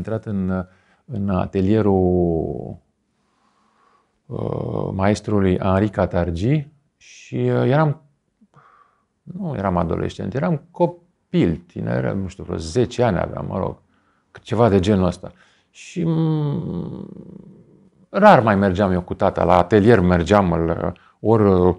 intrat în, în atelierul uh, maestrului Henri Catargi și uh, eram, nu eram adolescent, eram copil, tiner, nu știu, vreo 10 ani aveam, mă rog, ceva de genul ăsta. Și m- mm, rar mai mergeam eu cu tata, la atelier mergeam, ori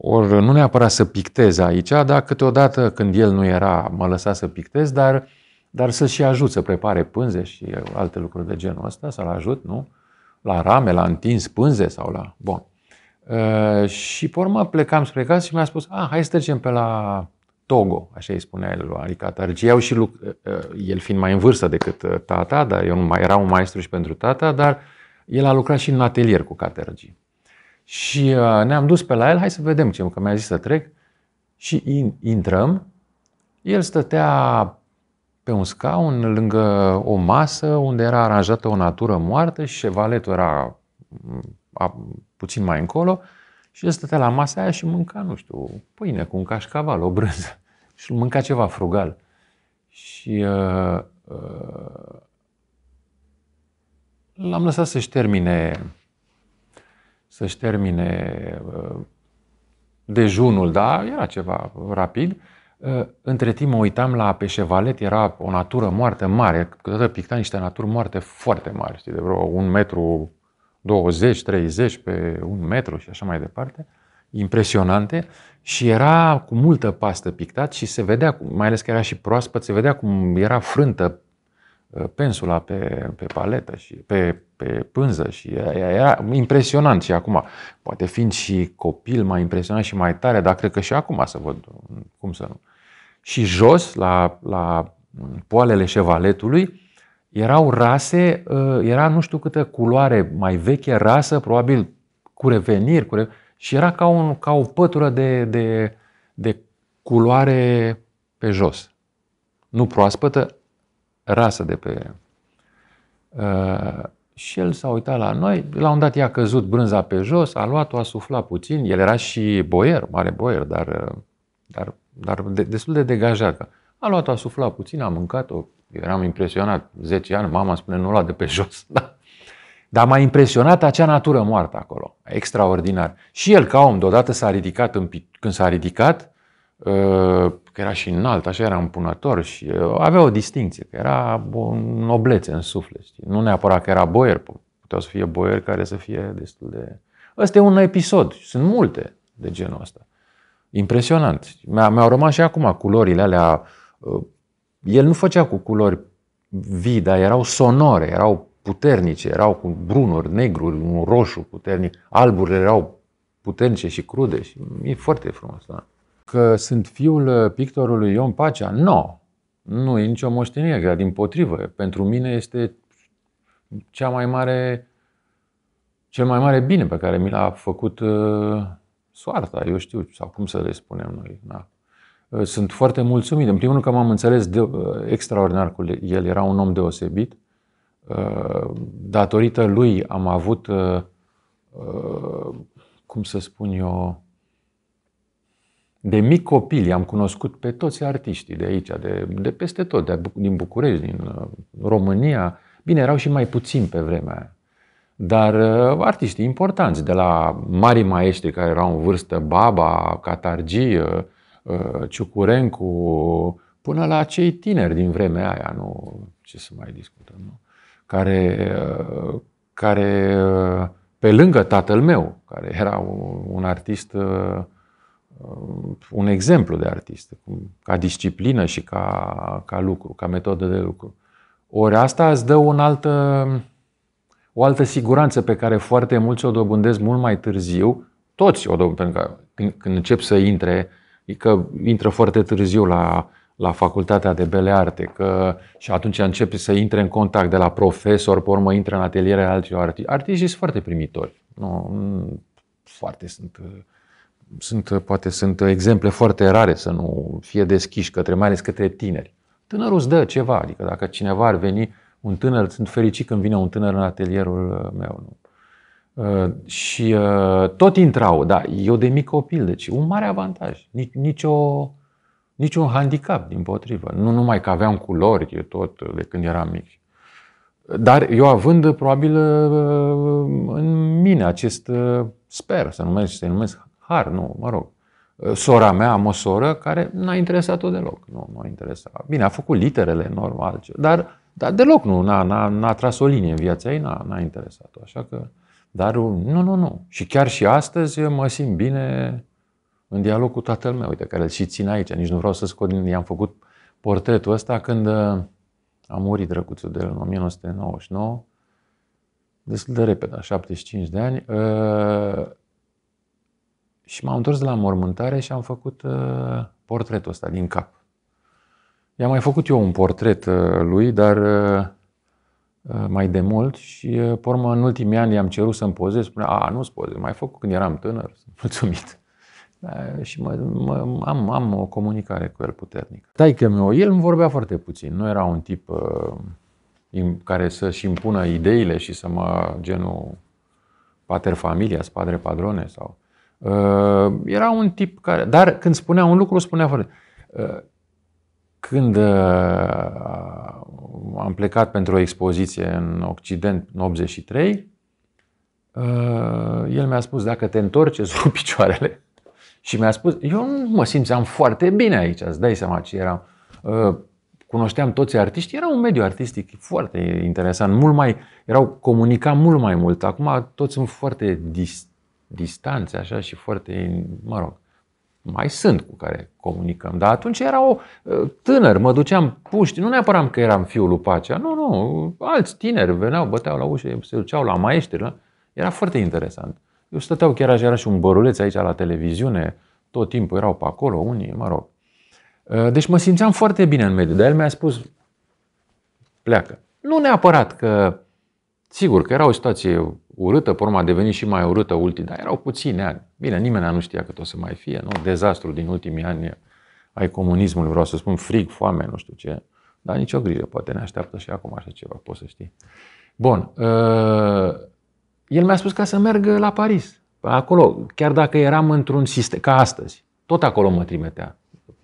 or, nu neapărat să pictez aici, dar câteodată când el nu era, mă lăsa să pictez, dar dar să-l și ajut să prepare pânze și alte lucruri de genul ăsta, să-l ajut, nu? La rame, la întins pânze sau la... Bun. Uh, și pe urmă plecam spre casă și mi-a spus, a, ah, hai să trecem pe la Togo, așa îi spunea el, adică Targiau și uh, uh, el fiind mai în vârstă decât uh, tata, dar eu mai era un maestru și pentru tata, dar el a lucrat și în atelier cu Catergii. Și uh, ne-am dus pe la el, hai să vedem ce, că mi-a zis să trec. Și in, intrăm, el stătea pe un scaun lângă o masă unde era aranjată o natură moartă și valetul era mm, a, puțin mai încolo și el stătea la masa aia și mânca, nu știu, pâine cu un cașcaval, o brânză și mânca ceva frugal. Și uh, uh, l-am lăsat să-și termine să-și termine uh, dejunul, da, era ceva rapid Ă, între timp mă uitam la Peșevalet, era o natură moarte mare, câteodată picta niște naturi moarte foarte mari, știi, de vreo un metru 20, 30 pe un metru și așa mai departe, impresionante și era cu multă pastă pictat și se vedea, mai ales că era și proaspăt, se vedea cum era frântă Uh, pensula pe, pe paletă și pe, pe pânză și era, era impresionant și acum, poate fiind și copil, mai impresionant și mai tare, dar cred că și acum să văd mm, cum să nu. Și jos, la, la mm, poalele șevaletului, erau rase, uh, era nu știu câtă culoare mai veche, rasă, probabil cu reveniri, cu reveniri și era ca, un, ca o pătură de, de, de culoare pe jos. Nu proaspătă, rasă de pe... Uh, și el s-a uitat la noi, la un dat i-a căzut brânza pe jos, a luat-o, a suflat puțin, el era și boier, mare boier, dar, uh, dar, dar de, destul de degajat. A luat-o, a suflat puțin, a mâncat-o, eu eram impresionat, 10 ani, mama spune, nu lua de pe jos. Da. Dar m-a impresionat acea natură moartă acolo, extraordinar. Și el, ca om, deodată s-a ridicat, în, când s-a ridicat, că era și înalt, așa era împunător și uh, avea o distinție, că era o noblețe în suflet. Știi? Nu neapărat că era boier, puteau să fie boieri care să fie destul de... Ăsta e un episod, sunt multe de genul ăsta. Impresionant. Mi-au rămas și acum culorile alea. Uh, el nu făcea cu culori vii, dar erau sonore, erau puternice, erau cu brunuri, negruri, un roșu puternic, alburile erau puternice și crude și e foarte frumos. Da? că sunt fiul uh, pictorului Ion Pacea. Nu, no, nu e nicio moștenire, dar din potrivă. Pentru mine este cea mai mare, cel mai mare bine pe care mi l-a făcut uh, soarta, eu știu, sau cum să le spunem noi. Da. Uh, sunt foarte mulțumit. În primul rând că m-am înțeles de, uh, extraordinar cu el, era un om deosebit. Uh, datorită lui am avut, uh, cum să spun eu, de mic copil am cunoscut pe toți artiștii de aici, de, de peste tot, de, din București, din uh, România. Bine, erau și mai puțini pe vremea aia. Dar uh, artiștii importanți, de la mari maestri care erau în vârstă, Baba, Catargie, uh, Ciucurencu, până la cei tineri din vremea aia, nu ce să mai discutăm, nu? Care, uh, care uh, pe lângă tatăl meu, care era un, un artist uh, Uh, un exemplu de artist, ca disciplină și ca, ca lucru, ca metodă de lucru. Ori asta îți dă un altă, o altă siguranță pe care foarte mulți o dobândesc mult mai târziu, toți o dobândesc, pentru că când, când încep să intre, că intră foarte târziu la, la facultatea de bele arte, că și atunci începe să intre în contact de la profesor, pe urmă intră în atelierele altor artiști. Artiștii sunt foarte primitori. Nu, foarte sunt uh, sunt, poate sunt exemple foarte rare să nu fie deschiși către, mai ales către tineri. Tânărul îți dă ceva, adică dacă cineva ar veni, un tânăr, sunt fericit când vine un tânăr în atelierul uh, meu. Nu? Uh, și uh, tot intrau, da, eu de mic copil, deci un mare avantaj, nici, nicio, niciun handicap din potrivă. Nu numai că aveam culori, eu tot de când eram mic. Dar eu având probabil uh, în mine acest, uh, sper să numesc, să numesc har, nu, mă rog. Uh, sora mea am o soră care n-a interesat-o deloc. Nu, nu a interesat. Bine, a făcut literele, normal, dar, dar deloc nu, n-a, n-a, n-a tras o linie în viața ei, n-a, n-a interesat-o. Așa că, dar uh, nu, nu, nu. Și chiar și astăzi mă simt bine în dialog cu tatăl meu, uite, care îl și țin aici. Nici nu vreau să scot din... I-am făcut portretul ăsta când uh, a murit drăguțul de el în 1999, destul de repede, 75 de ani, și m-am întors de la mormântare și am făcut uh, portretul ăsta din cap. I-am mai făcut eu un portret uh, lui, dar uh, uh mai de mult și uh, pe urmă, în ultimii ani i-am cerut să-mi pozez. Spunea, a, nu-ți pozez, mai făcut când eram tânăr, sunt mulțumit. Da, și mă, mă, am, am o comunicare cu el puternică. Taică meu, el îmi vorbea foarte puțin. Nu era un tip uh, care să-și impună ideile și să mă, genul, pater familia, spadre padrone sau... Uh, era un tip care. Dar când spunea un lucru, spunea fără. Uh, când uh, am plecat pentru o expoziție în Occident în 83, el mi-a spus, dacă te întorci, îți picioarele. Și mi-a spus, eu nu mă simțeam foarte bine aici, îți dai seama ce eram. Cunoșteam toți artiștii, era un mediu artistic foarte interesant, mult mai, erau, comunica mult mai mult. Acum toți sunt foarte dis, distanțe așa și foarte, mă rog, mai sunt cu care comunicăm. Dar atunci era o ă, tânăr, mă duceam puști, nu neapărat că eram fiul lui Pacea, nu, nu, alți tineri veneau, băteau la ușă, se duceau la maestri, la... era foarte interesant. Eu stăteau chiar așa, era și un băruleț aici la televiziune, tot timpul erau pe acolo, unii, mă rog. Ă, deci mă simțeam foarte bine în mediu, dar el mi-a spus, pleacă. Nu neapărat că, sigur că era o situație urâtă, pe urmă a devenit și mai urâtă ultimii, dar erau puține ani. Bine, nimeni nu știa că o să mai fie, nu? Dezastru din ultimii ani ai comunismului, vreau să spun, frig, foame, nu știu ce. Dar nicio grijă, poate ne așteaptă și acum așa ceva, poți să știi. Bun. Ă, el mi-a spus ca să merg la Paris. Acolo, chiar dacă eram într-un sistem, ca astăzi, tot acolo mă trimitea.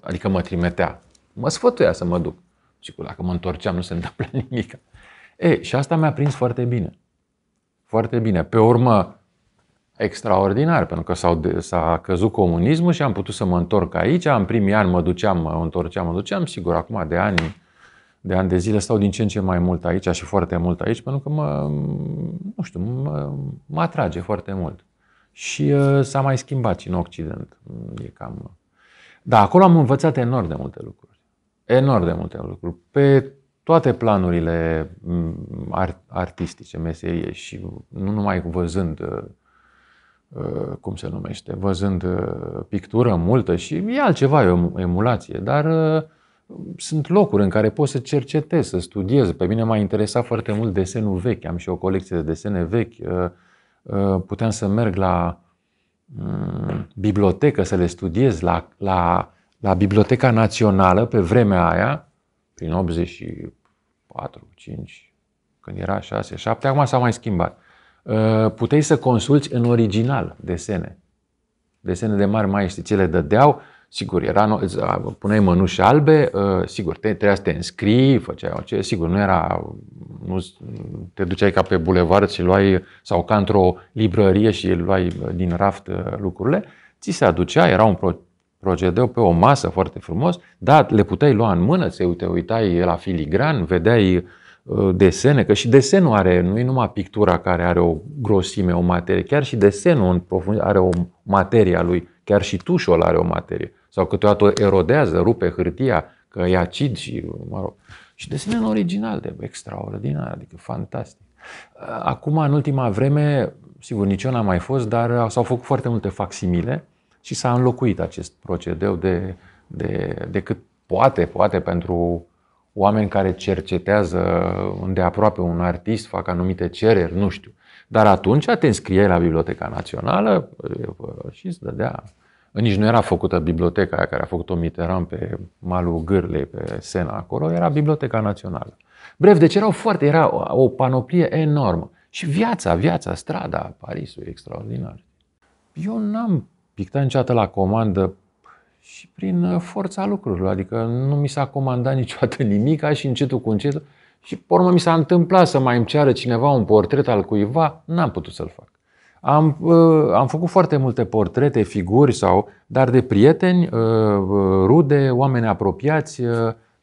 Adică mă trimitea. Mă sfătuia să mă duc. Și cu dacă mă întorceam nu se întâmplă nimic. E, și asta mi-a prins foarte bine. Foarte bine. Pe urmă, extraordinar, pentru că s s-a căzut comunismul și am putut să mă întorc aici. În primii ani mă duceam, mă întorceam, mă duceam. Sigur, acum de ani, de ani de zile stau din ce în ce mai mult aici și foarte mult aici, pentru că mă, nu știu, mă, mă atrage foarte mult. Și uh, s-a mai schimbat și în Occident. E cam... Da, acolo am învățat enorm de multe lucruri. Enorm de multe lucruri. Pe toate planurile mm, artistice, meserie și nu numai văzând uh, uh, cum se numește, văzând uh, pictură multă și e altceva, e o emulație, dar sunt locuri în care poți să cercetezi, să studiezi. Pe mine m-a interesat foarte mult desenul vechi, am și o colecție de desene vechi. Puteam să merg la mm, bibliotecă să le studiez, la, la, la Biblioteca Națională pe vremea aia, prin 80 și 4, 5, când era 6, 7, acum s-a mai schimbat. Uh, puteai să consulți în original desene. Desene de mari maestri, ți le dădeau, sigur, era, puneai mănuși albe, uh, sigur, te, trebuia să te înscrii, făceai orice, sigur, nu era, nu, te duceai ca pe bulevard și luai, sau ca într-o librărie și luai uh, din raft lucrurile, ți se aducea, era un procedeu pe o masă foarte frumos, da, le puteai lua în mână, se te uitai la filigran, vedeai uh, desene, că și desenul are, nu e numai pictura care are o grosime, o materie, chiar și desenul în profund are o materie a lui, chiar și tușul are o materie. Sau câteodată erodează, rupe hârtia, că e acid și, mă rog. Și original, de extraordinar, adică fantastic. Acum, în ultima vreme, sigur, nici eu n-am mai fost, dar uh, s-au făcut foarte multe facsimile și s-a înlocuit acest procedeu de, de, de cât poate, poate pentru oameni care cercetează îndeaproape un artist, fac anumite cereri, nu știu. Dar atunci te înscrieai la Biblioteca Națională și îți dădea. Nici nu era făcută biblioteca aia care a făcut-o Mitterrand pe malul Gârlei, pe Sena acolo, era Biblioteca Națională. Brev, deci erau foarte, era o panoplie enormă. Și viața, viața, strada Parisul, extraordinar. Eu n-am picta niciodată la comandă și prin uh, forța lucrurilor. Adică nu mi s-a comandat niciodată nimic, și încetul cu încetul. Și pe urmă mi s-a întâmplat să mai îmi ceară cineva un portret al cuiva, n-am putut să-l fac. Am, uh, am făcut foarte multe portrete, figuri sau, dar de prieteni, uh, rude, oameni apropiați,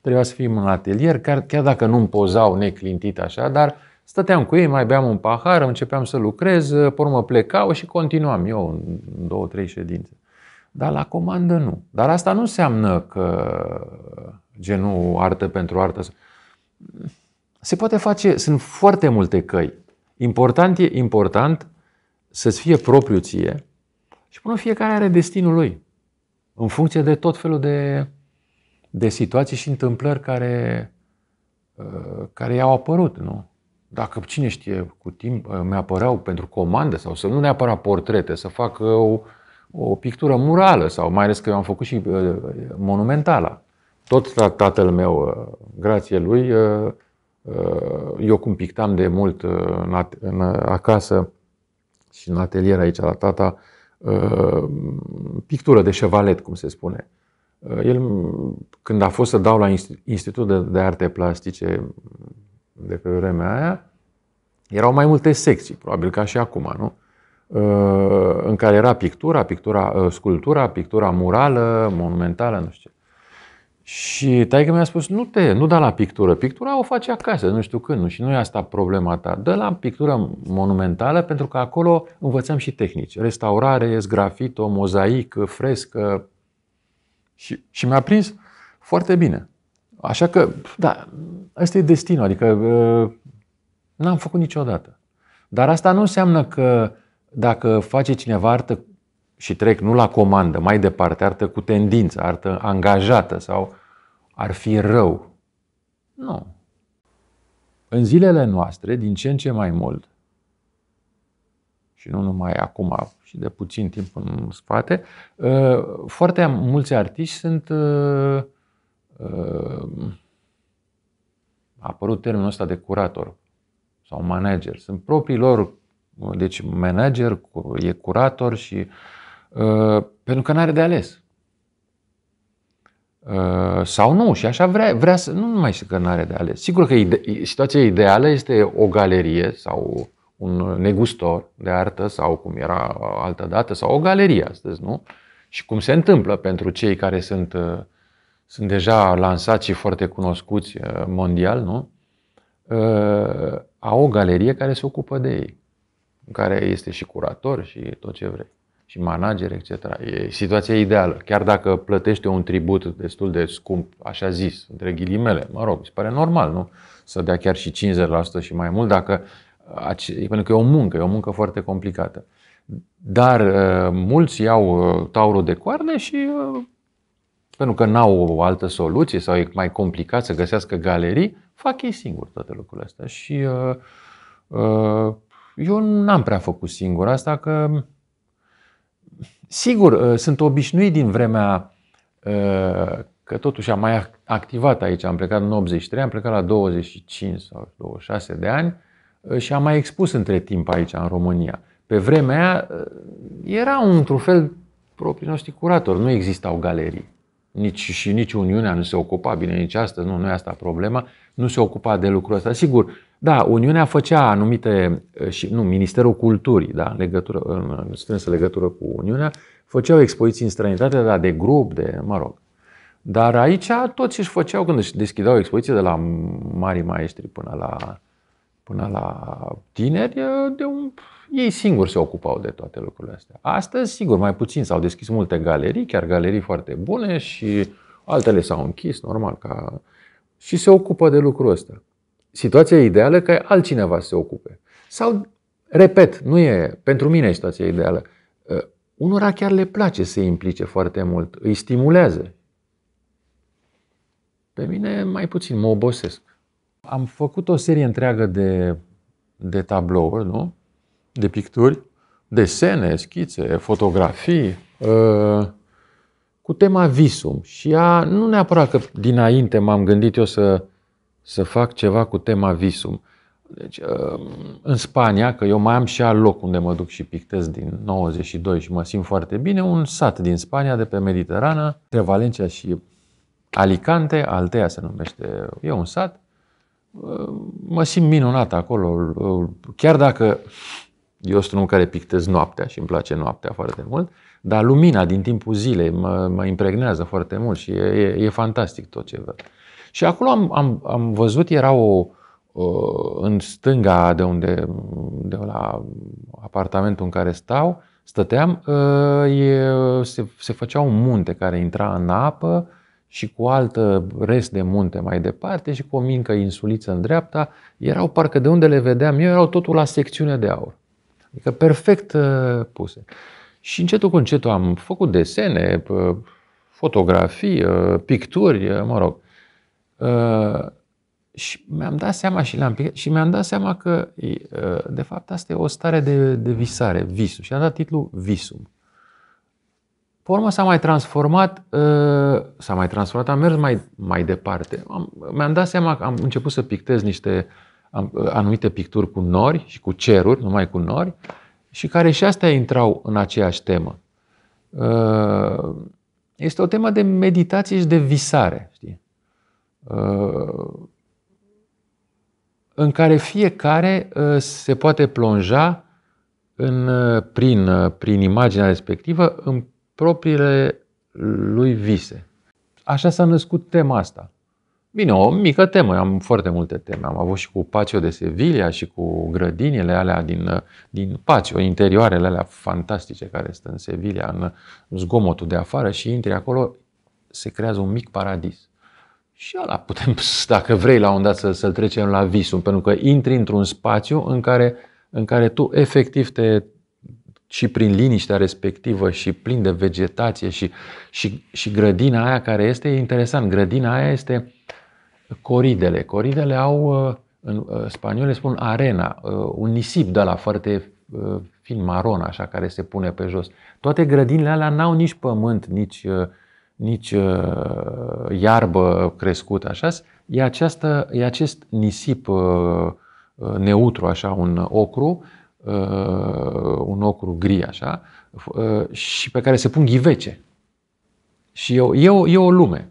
trebuia să fim în atelier, chiar, chiar dacă nu-mi pozau neclintit așa, dar uh, Stăteam cu ei, mai beam un pahar, începeam să lucrez, pe urmă plecau și continuam eu în două, trei ședințe. Dar la comandă nu. Dar asta nu înseamnă că genul artă pentru artă. Se poate face, sunt foarte multe căi. Important e important să-ți fie propriu ție și până fiecare are destinul lui. În funcție de tot felul de, de situații și întâmplări care, uh, care i-au apărut, nu? dacă cine știe cu timp, uh, mi-apăreau pentru comandă sau să nu neapărat portrete, să fac uh, o, o pictură murală sau mai ales că eu am făcut și uh, monumentala. Tot tatăl meu, grație lui, eu cum pictam de mult în, în, acasă și în atelier aici la tata, pictură de șevalet, cum se spune. El, când a fost să dau la Institutul de, Arte Plastice, de pe vremea aia, erau mai multe secții, probabil ca și acum, nu? Uh, în care era pictura, pictura, uh, sculptura, pictura murală, monumentală, nu știu ce. Și taică mi-a spus, nu te, nu da la pictură, pictura o faci acasă, nu știu când, nu, și nu e asta problema ta. Dă la pictură monumentală, pentru că acolo învățăm și tehnici. Restaurare, grafito, mozaic, frescă. Și, și mi-a prins foarte bine. Așa că, da, ăsta e destinul, adică uh, n-am făcut niciodată. Dar asta nu înseamnă că dacă face cineva artă și trec nu la comandă, mai departe, artă cu tendință, artă angajată sau ar fi rău. Nu. În zilele noastre, din ce în ce mai mult, și nu numai acum, și de puțin timp în spate, uh, foarte mulți artiști sunt uh, Ehm, a apărut termenul ăsta de curator sau manager. Sunt proprii lor, deci manager, e curator și ehm, pentru că nu are de ales. Ehm, sau nu, și așa vrea, vrea să. Nu știu că nu are de ales. Sigur că ide- situația ideală este o galerie sau un negustor de artă sau cum era altă dată, sau o galerie astăzi, nu? Și cum se întâmplă pentru cei care sunt sunt deja lansați și foarte cunoscuți uh, mondial, nu? Uh, au o galerie care se ocupă de ei, în care este și curator și tot ce vrei, și manager, etc. E situația ideală, chiar dacă plătește un tribut destul de scump, așa zis, între ghilimele, mă rog, mi se pare normal, nu? Să dea chiar și 50% și mai mult, dacă, uh, pentru că e o muncă, e o muncă foarte complicată. Dar mulți iau taurul de coarne și pentru că n-au o altă soluție sau e mai complicat să găsească galerii, fac ei singuri toate lucrurile astea. Și uh, uh, eu n-am prea făcut singur asta, că sigur, uh, sunt obișnuit din vremea uh, că totuși am mai activat aici, am plecat în 83, am plecat la 25 sau 26 de ani uh, și am mai expus între timp aici, în România. Pe vremea aia, uh, era într-un fel proprii noștri curatori, nu existau galerii nici, și nici Uniunea nu se ocupa, bine, nici astăzi, nu, nu e asta problema, nu se ocupa de lucrul ăsta. Sigur, da, Uniunea făcea anumite, eh, și nu, Ministerul Culturii, da, legătură, în strânsă legătură cu Uniunea, făceau expoziții în străinătate, da, de grup, de, mă rog. Dar aici toți își făceau, când își deschideau expoziție de la mari maestri până la, până la tineri, eh, de un ei singuri se ocupau de toate lucrurile astea. Astăzi, sigur, mai puțin s-au deschis multe galerii, chiar galerii foarte bune și altele s-au închis, normal, ca... și se ocupă de lucrul ăsta. Situația ideală că altcineva să se ocupe. Sau, repet, nu e, pentru mine situația ideală. Uh, unora chiar le place să se implice foarte mult, îi stimulează. Pe mine mai puțin, mă obosesc. Am făcut o serie întreagă de, de tablouri, nu? de picturi, desene, schițe, fotografii, uh, cu tema visum. Și ea, nu neapărat că dinainte m-am gândit eu să, să fac ceva cu tema visum. Deci, uh, în Spania, că eu mai am și al loc unde mă duc și pictez din 92 și mă simt foarte bine, un sat din Spania, de pe Mediterană, între Valencia și Alicante, Altea se numește, e un sat. Uh, mă simt minunat acolo, chiar dacă eu sunt unul care pictez noaptea și îmi place noaptea foarte mult, dar lumina din timpul zilei mă, mă impregnează foarte mult și e, e, e fantastic tot ce văd. Și acolo am, am, am văzut, era o, o, în stânga de unde, de la apartamentul în care stau, stăteam, ă, e, se, se făcea un munte care intra în apă și cu altă rest de munte mai departe și cu o mincă insuliță în dreapta, erau parcă de unde le vedeam eu, erau totul la secțiune de aur. Adică perfect uh, puse. Și încetul cu încetul am făcut desene, fotografii, uh, picturi, uh, mă rog. și mi-am dat seama și l-am picat, și mi-am dat seama că, de fapt, asta e o stare de, de visare, visul. Și am dat titlul Visum. Pe urmă s-a mai transformat, s-a mai transformat, am mers mai, mai departe. Am, mi-am dat seama că am început să pictez niște uh, anumite picturi cu nori și cu ceruri, numai cu nori, și care și astea intrau în aceeași temă. Uh, este o temă de meditație și de visare, știi? Uh, în care fiecare uh, se poate plonja în, prin, prin imaginea respectivă în propriile lui vise. Așa s-a născut tema asta. Bine, o mică temă, am foarte multe teme. Am avut și cu Pacio de Sevilla și cu grădinile alea din, din Pacio, interioarele alea fantastice care sunt în Sevilla, în zgomotul de afară și intri acolo, se creează un mic paradis. Și ala putem, dacă vrei la un dat să, să trecem la visul, pentru că intri într-un spațiu în care, în care tu efectiv te, și prin liniștea respectivă și plin de vegetație și, și, și grădina aia care este, e interesant, grădina aia este coridele. Coridele au, uh, în uh, le spun arena, uh, un nisip de la foarte fin maron, așa, care se pune pe jos. Toate grădinile alea n-au nici pământ, nici, nici iarbă crescută, așa. E, această, e acest nisip neutru, așa, un ocru, un ocru gri, așa, și pe care se pun ghivece. Și e o, e o, e o lume.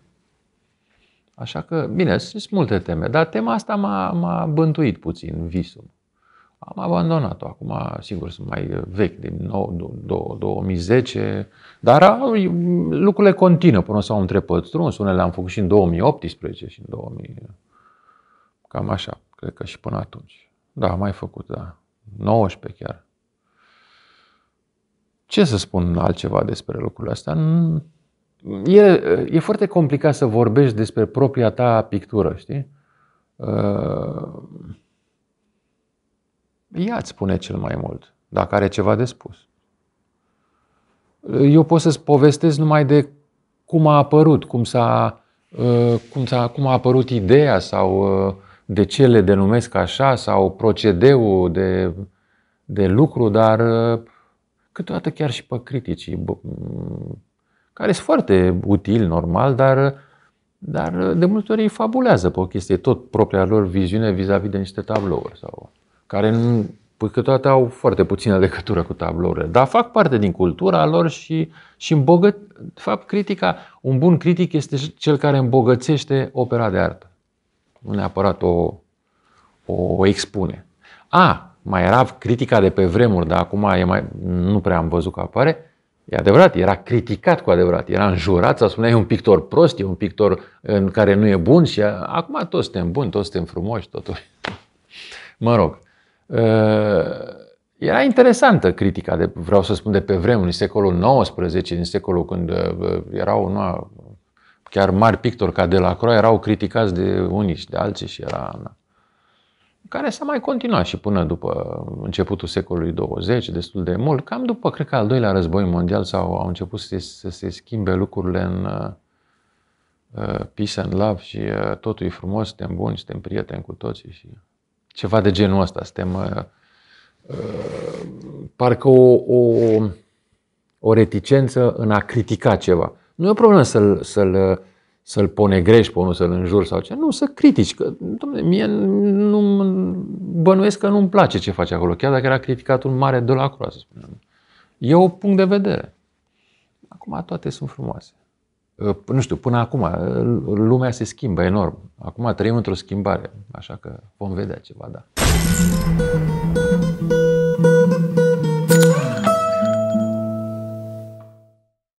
Așa că, bine, sunt multe teme, dar tema asta m-a, m-a bântuit puțin visul. Am abandonat-o. Acum, sigur, sunt mai vechi, din do, do, 2010, dar lucrurile continuă până s-au întrepătruns. Unele le-am făcut și în 2018 și în 2000. Cam așa, cred că și până atunci. Da, am mai făcut, da. 19 chiar. Ce să spun altceva despre lucrurile astea? e, e foarte complicat să vorbești despre propria ta pictură, știi? Ea uh, îți spune cel mai mult, dacă are ceva de spus. Eu pot să-ți povestesc numai de cum a apărut, cum, s-a, uh, cum, s-a, cum a apărut ideea sau uh, de ce le denumesc așa sau procedeul de, de lucru, dar câteodată chiar și pe criticii care sunt foarte util, normal, dar, dar de multe ori ei fabulează pe o chestie, tot propria lor viziune vis-a-vis de niște tablouri sau care nu, că toate au foarte puțină legătură cu tablourile, dar fac parte din cultura lor și, și îmbogăt... De fapt, critica, un bun critic este cel care îmbogățește opera de artă. Nu neapărat o, o expune. A, mai era critica de pe vremuri, dar acum e mai, nu prea am văzut că apare, E adevărat, era criticat cu adevărat, era înjurat, să spunea e un pictor prost, e un pictor în care nu e bun și uh, acum toți suntem buni, toți suntem frumoși, totul. Mă rog. Uh, era interesantă critica, de, vreau să spun, de pe vremuri, în secolul XIX, din secolul când uh, erau nu, chiar mari pictori ca de la Croix, erau criticați de unii și de alții și era... Na care s-a mai continuat și până după începutul secolului 20, destul de mult, cam după, cred că al doilea război mondial sau au început să, să se schimbe lucrurile în uh, uh, peace and love și uh, totul e frumos, suntem buni, suntem prieteni cu toții și ceva de genul ăsta. Suntem uh, uh, parcă o, o, o reticență în a critica ceva. Nu e o problemă să-l, să-l să-l greș pe unul, să-l înjuri sau ce. Nu, să critici. Că, domne, mie nu bănuiesc că nu-mi place ce face acolo, chiar dacă era criticat un mare de la acolo, să spunem. E un punct de vedere. Acum toate sunt frumoase. Ă, nu știu, până acum ă, lumea se schimbă enorm. Acum trăim într-o schimbare, așa că vom vedea ceva, da.